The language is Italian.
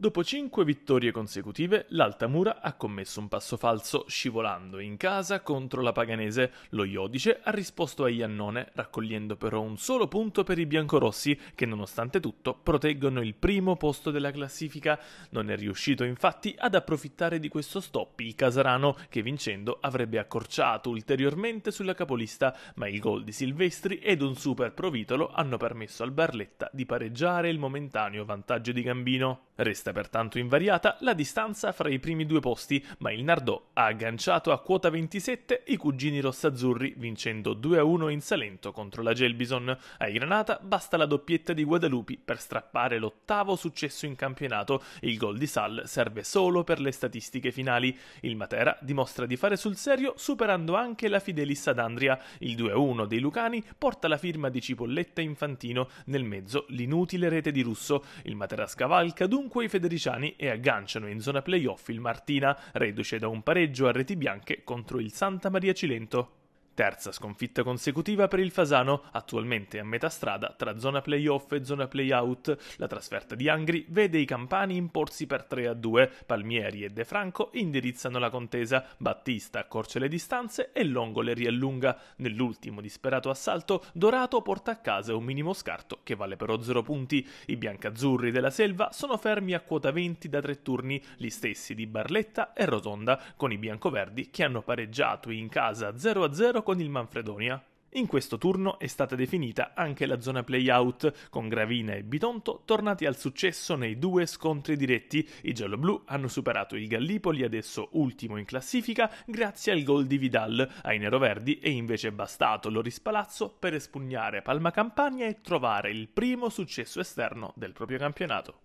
Dopo cinque vittorie consecutive, l'Altamura ha commesso un passo falso, scivolando in casa contro la Paganese. Lo Iodice ha risposto a Iannone, raccogliendo però un solo punto per i biancorossi, che nonostante tutto proteggono il primo posto della classifica. Non è riuscito infatti ad approfittare di questo stop il Casarano, che vincendo avrebbe accorciato ulteriormente sulla capolista, ma il gol di Silvestri ed un super provitolo hanno permesso al Barletta di pareggiare il momentaneo vantaggio di Gambino. Resta resta pertanto invariata la distanza fra i primi due posti, ma il Nardò ha agganciato a quota 27 i cugini rossazzurri vincendo 2-1 in Salento contro la Gelbison. Ai Granata basta la doppietta di Guadalupi per strappare l'ottavo successo in campionato e il gol di Sal serve solo per le statistiche finali. Il Matera dimostra di fare sul serio superando anche la Fidelis ad Andria. Il 2-1 dei Lucani porta la firma di Cipolletta Infantino, nel mezzo l'inutile rete di Russo. Il Matera scavalca dunque i fedeli federiciani e agganciano in zona playoff il Martina, reduce da un pareggio a reti bianche contro il Santa Maria Cilento. Terza sconfitta consecutiva per il Fasano, attualmente a metà strada tra zona playoff e zona playout. La trasferta di Angri vede i campani imporsi per 3-2. Palmieri e De Franco indirizzano la contesa, Battista accorce le distanze e Longo le riallunga. Nell'ultimo disperato assalto, Dorato porta a casa un minimo scarto che vale però 0 punti. I biancazzurri della Selva sono fermi a quota 20 da tre turni, gli stessi di Barletta e Rotonda, con i biancoverdi che hanno pareggiato in casa 0-0 campionato con il Manfredonia. In questo turno è stata definita anche la zona play-out, con Gravina e Bitonto tornati al successo nei due scontri diretti. I gialloblu hanno superato il Gallipoli, adesso ultimo in classifica, grazie al gol di Vidal. Ai neroverdi è invece bastato Loris Palazzo per espugnare Palma Campania e trovare il primo successo esterno del proprio campionato.